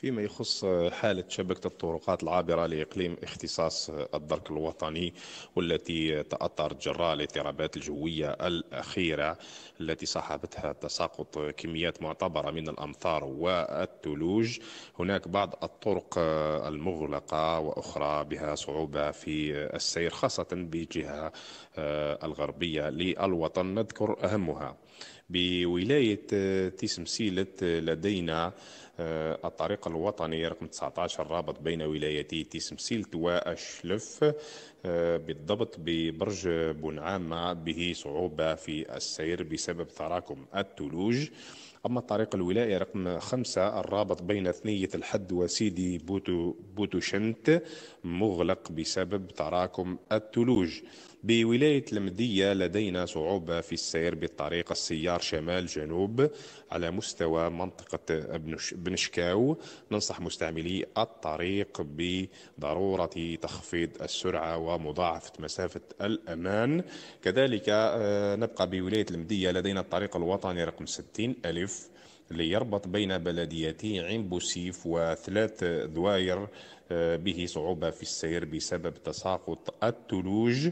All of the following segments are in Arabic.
فيما يخص حالة شبكة الطرقات العابرة لإقليم اختصاص الدرك الوطني والتي تأثرت جراء الاضطرابات الجوية الأخيرة التي صاحبتها تساقط كميات معتبرة من الأمطار والثلوج هناك بعض الطرق المغلقة وأخرى بها صعوبة في السير خاصة بجهة آه، الغربية للوطن نذكر أهمها بولاية آه، تسمسيلة آه، لدينا آه، الطريق الوطني رقم 19 الرابط بين ولايتي تسمسيلت وأشلف بالضبط ببرج بنعام به صعوبة في السير بسبب تراكم الثلوج أما الطريق الولائي رقم خمسة الرابط بين ثنية الحد وسيدي بوتو بوتوشنت مغلق بسبب تراكم الثلوج بولاية المدية لدينا صعوبة في السير بالطريق السيار شمال جنوب على مستوى منطقة بنشكاو ننصح مستعملي الطريق بضرورة تخفيض السرعة ومضاعفة مسافة الأمان كذلك آه، نبقى بولاية المدية لدينا الطريق الوطني رقم 60 ألف ليربط بين بلديتي عين بوسيف وثلاث دواير آه، به صعوبة في السير بسبب تساقط الثلوج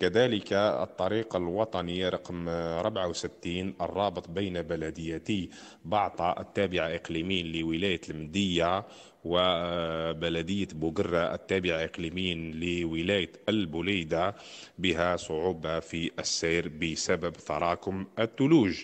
كذلك الطريق الوطني رقم 64 الرابط بين بلديتي بعطا التابعة إقليميا لولاية المدية وبلدية بوقرة التابعة إقليميا لولاية البوليدة بها صعوبة في السير بسبب تراكم الثلوج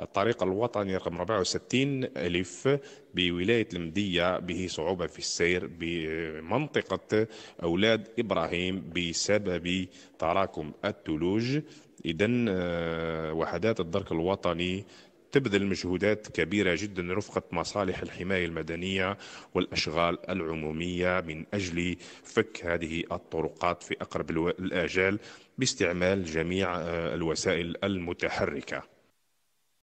الطريق الوطني رقم 64 ألف بولاية المدية به صعوبة في السير بمنطقة أولاد إبراهيم بسبب تراكم الثلوج إذا آه، وحدات الدرك الوطني تبذل مجهودات كبيرة جدا رفقة مصالح الحماية المدنية والأشغال العمومية من أجل فك هذه الطرقات في أقرب الآجال باستعمال جميع آه، الوسائل المتحركة